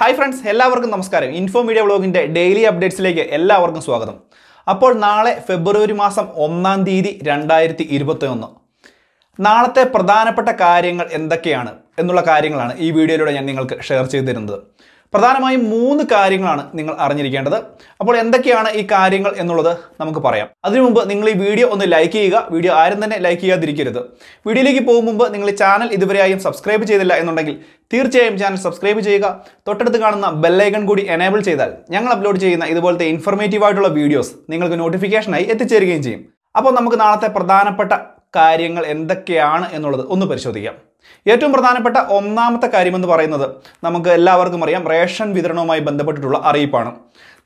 hi friends എല്ലാവർക്കും നമസ്കാരം info media വ്ളോഗിൻ്റെ ഡെയിലി അപ്ഡേറ്റ്സിലേക്ക് എല്ലാവർക്കും സ്വാഗതം അപ്പോൾ നാളെ ഫെബ്രുവരി മാസം ഒന്നാം തീയതി രണ്ടായിരത്തി ഒന്ന് നാളത്തെ പ്രധാനപ്പെട്ട കാര്യങ്ങൾ എന്തൊക്കെയാണ് എന്നുള്ള കാര്യങ്ങളാണ് ഈ വീഡിയോയിലൂടെ ഞാൻ നിങ്ങൾക്ക് ഷെയർ ചെയ്തിരുന്നത് പ്രധാനമായും മൂന്ന് കാര്യങ്ങളാണ് നിങ്ങൾ അറിഞ്ഞിരിക്കേണ്ടത് അപ്പോൾ എന്തൊക്കെയാണ് ഈ കാര്യങ്ങൾ എന്നുള്ളത് നമുക്ക് പറയാം അതിനു മുമ്പ് നിങ്ങൾ ഈ വീഡിയോ ഒന്ന് ലൈക്ക് ചെയ്യുക വീഡിയോ ആരും തന്നെ ലൈക്ക് ചെയ്യാതിരിക്കരുത് വീഡിയോയിലേക്ക് പോകും മുമ്പ് നിങ്ങൾ ചാനൽ ഇതുവരെയായും സബ്സ്ക്രൈബ് ചെയ്തില്ല എന്നുണ്ടെങ്കിൽ തീർച്ചയായും ചാനൽ സബ്സ്ക്രൈബ് ചെയ്യുക തൊട്ടടുത്ത് കാണുന്ന ബെല്ലൈക്കൺ കൂടി എനേബിൾ ചെയ്താൽ ഞങ്ങൾ അപ്ലോഡ് ചെയ്യുന്ന ഇതുപോലത്തെ ഇൻഫർമേറ്റീവ് ആയിട്ടുള്ള വീഡിയോസ് നിങ്ങൾക്ക് നോട്ടിഫിക്കേഷനായി എത്തിച്ചേരുകയും ചെയ്യും അപ്പോൾ നമുക്ക് നാളത്തെ പ്രധാനപ്പെട്ട കാര്യങ്ങൾ എന്തൊക്കെയാണ് എന്നുള്ളത് ഒന്ന് പരിശോധിക്കാം ഏറ്റവും പ്രധാനപ്പെട്ട ഒന്നാമത്തെ കാര്യമെന്ന് പറയുന്നത് നമുക്ക് എല്ലാവർക്കും അറിയാം റേഷൻ വിതരണവുമായി ബന്ധപ്പെട്ടിട്ടുള്ള അറിയിപ്പാണ്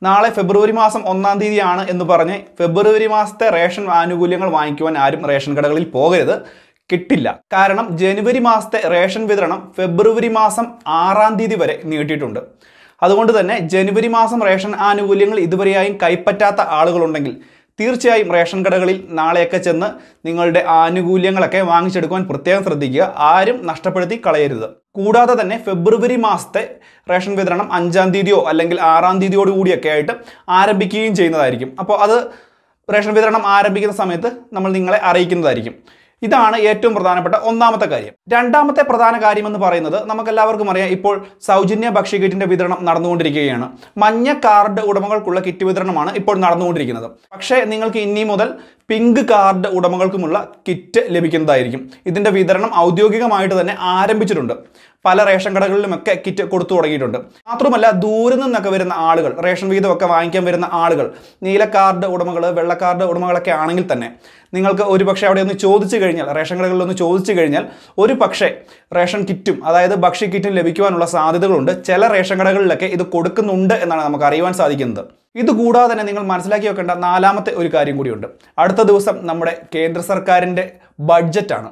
നാളെ ഫെബ്രുവരി മാസം ഒന്നാം തീയതിയാണ് എന്ന് പറഞ്ഞ് ഫെബ്രുവരി മാസത്തെ റേഷൻ ആനുകൂല്യങ്ങൾ വാങ്ങിക്കുവാൻ ആരും റേഷൻ കടകളിൽ പോകരുത് കിട്ടില്ല കാരണം ജനുവരി മാസത്തെ റേഷൻ വിതരണം ഫെബ്രുവരി മാസം ആറാം തീയതി വരെ നീട്ടിയിട്ടുണ്ട് അതുകൊണ്ട് തന്നെ ജനുവരി മാസം റേഷൻ ആനുകൂല്യങ്ങൾ ഇതുവരെയായും കൈപ്പറ്റാത്ത ആളുകളുണ്ടെങ്കിൽ തീർച്ചയായും റേഷൻ കടകളിൽ നാളെയൊക്കെ ചെന്ന് നിങ്ങളുടെ ആനുകൂല്യങ്ങളൊക്കെ വാങ്ങിച്ചെടുക്കുവാൻ പ്രത്യേകം ശ്രദ്ധിക്കുക ആരും നഷ്ടപ്പെടുത്തി കളയരുത് കൂടാതെ തന്നെ ഫെബ്രുവരി മാസത്തെ റേഷൻ വിതരണം അഞ്ചാം തീയതിയോ അല്ലെങ്കിൽ ആറാം തീയതിയോട് കൂടിയൊക്കെ ആയിട്ട് ആരംഭിക്കുകയും ചെയ്യുന്നതായിരിക്കും അപ്പോൾ അത് റേഷൻ വിതരണം ആരംഭിക്കുന്ന സമയത്ത് നമ്മൾ നിങ്ങളെ അറിയിക്കുന്നതായിരിക്കും ഇതാണ് ഏറ്റവും പ്രധാനപ്പെട്ട ഒന്നാമത്തെ കാര്യം രണ്ടാമത്തെ പ്രധാന കാര്യം എന്ന് പറയുന്നത് നമുക്കെല്ലാവർക്കും അറിയാം ഇപ്പോൾ സൗജന്യ ഭക്ഷ്യ കിറ്റിന്റെ വിതരണം നടന്നുകൊണ്ടിരിക്കുകയാണ് മഞ്ഞ കാർഡ് ഉടമകൾക്കുള്ള കിറ്റ് വിതരണമാണ് ഇപ്പോൾ നടന്നുകൊണ്ടിരിക്കുന്നത് പക്ഷേ നിങ്ങൾക്ക് ഇനി മുതൽ പിങ്ക് കാർഡ് ഉടമകൾക്കുമുള്ള കിറ്റ് ലഭിക്കുന്നതായിരിക്കും ഇതിന്റെ വിതരണം ഔദ്യോഗികമായിട്ട് തന്നെ ആരംഭിച്ചിട്ടുണ്ട് പല റേഷൻ കടകളിലുമൊക്കെ കിറ്റ് കൊടുത്തു തുടങ്ങിയിട്ടുണ്ട് മാത്രമല്ല ദൂരെ നിന്നൊക്കെ വരുന്ന ആളുകൾ റേഷൻ വീതമൊക്കെ വാങ്ങിക്കാൻ വരുന്ന ആളുകൾ നീല കാർഡ് ഉടമകൾ വെള്ള കാർഡ് ഉടമകളൊക്കെ ആണെങ്കിൽ തന്നെ നിങ്ങൾക്ക് പക്ഷേ അവിടെ ഒന്ന് ചോദിച്ചു കഴിഞ്ഞാൽ റേഷൻ കടകളിൽ ഒന്ന് ചോദിച്ചു കഴിഞ്ഞാൽ ഒരു പക്ഷേ റേഷൻ കിറ്റും അതായത് ഭക്ഷ്യ കിറ്റും ലഭിക്കുവാനുള്ള സാധ്യതകളുണ്ട് ചില റേഷൻ കടകളിലൊക്കെ ഇത് കൊടുക്കുന്നുണ്ട് എന്നാണ് നമുക്ക് അറിയുവാൻ സാധിക്കുന്നത് ഇതുകൂടാതെ തന്നെ നിങ്ങൾ മനസ്സിലാക്കി വെക്കേണ്ട നാലാമത്തെ ഒരു കാര്യം കൂടിയുണ്ട് അടുത്ത ദിവസം നമ്മുടെ കേന്ദ്ര സർക്കാരിൻ്റെ ബഡ്ജറ്റാണ്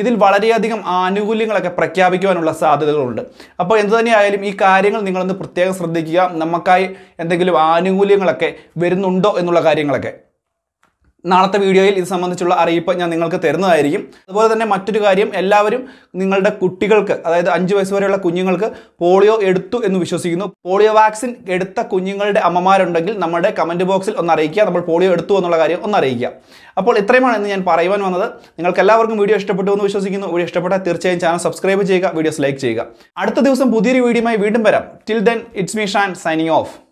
ഇതിൽ വളരെയധികം ആനുകൂല്യങ്ങളൊക്കെ പ്രഖ്യാപിക്കുവാനുള്ള സാധ്യതകളുണ്ട് അപ്പോൾ എന്തു തന്നെയായാലും ഈ കാര്യങ്ങൾ നിങ്ങളൊന്ന് പ്രത്യേകം ശ്രദ്ധിക്കുക നമുക്കായി എന്തെങ്കിലും ആനുകൂല്യങ്ങളൊക്കെ വരുന്നുണ്ടോ എന്നുള്ള കാര്യങ്ങളൊക്കെ നാളത്തെ വീഡിയോയിൽ ഇത് സംബന്ധിച്ചുള്ള അറിയിപ്പ് ഞാൻ നിങ്ങൾക്ക് തരുന്നതായിരിക്കും അതുപോലെ തന്നെ മറ്റൊരു കാര്യം എല്ലാവരും നിങ്ങളുടെ കുട്ടികൾക്ക് അതായത് അഞ്ച് വയസ്സ് വരെയുള്ള കുഞ്ഞുങ്ങൾക്ക് പോളിയോ എടുത്തു എന്ന് വിശ്വസിക്കുന്നു പോളിയോ വാക്സിൻ എടുത്ത കുഞ്ഞുങ്ങളുടെ അമ്മമാരുണ്ടെങ്കിൽ നമ്മുടെ കമൻറ്റ് ബോക്സിൽ ഒന്ന് അറിയിക്കുക നമ്മൾ പോളിയോ എടുത്തു എന്നുള്ള കാര്യം ഒന്ന് അറിയിക്കുക അപ്പോൾ ഇത്രയുമാണ് എന്ന് ഞാൻ പറയുവാൻ വന്നത് നിങ്ങൾക്ക് എല്ലാവർക്കും വീഡിയോ ഇഷ്ടപ്പെട്ടു എന്ന് വിശ്വസിക്കുന്നു വീഡിയോ ഇഷ്ടപ്പെട്ടാൽ തീർച്ചയായും ചാനൽ സബ്സ്ക്രൈബ് ചെയ്യുക വീഡിയോസ് ലൈക്ക് ചെയ്യുക അടുത്ത ദിവസം പുതിയൊരു വീഡിയോയുമായി വീണ്ടും വരാം till then it's me Shan signing of